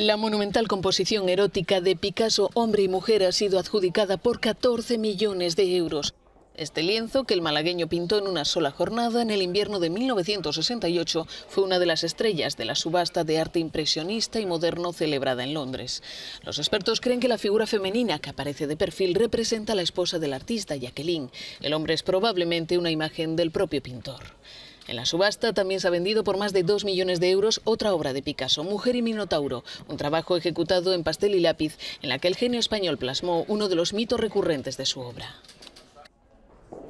La monumental composición erótica de Picasso Hombre y Mujer ha sido adjudicada por 14 millones de euros. Este lienzo, que el malagueño pintó en una sola jornada en el invierno de 1968, fue una de las estrellas de la subasta de arte impresionista y moderno celebrada en Londres. Los expertos creen que la figura femenina que aparece de perfil representa a la esposa del artista, Jacqueline. El hombre es probablemente una imagen del propio pintor. En la subasta también se ha vendido por más de 2 millones de euros otra obra de Picasso, Mujer y Minotauro, un trabajo ejecutado en pastel y lápiz en la que el genio español plasmó uno de los mitos recurrentes de su obra.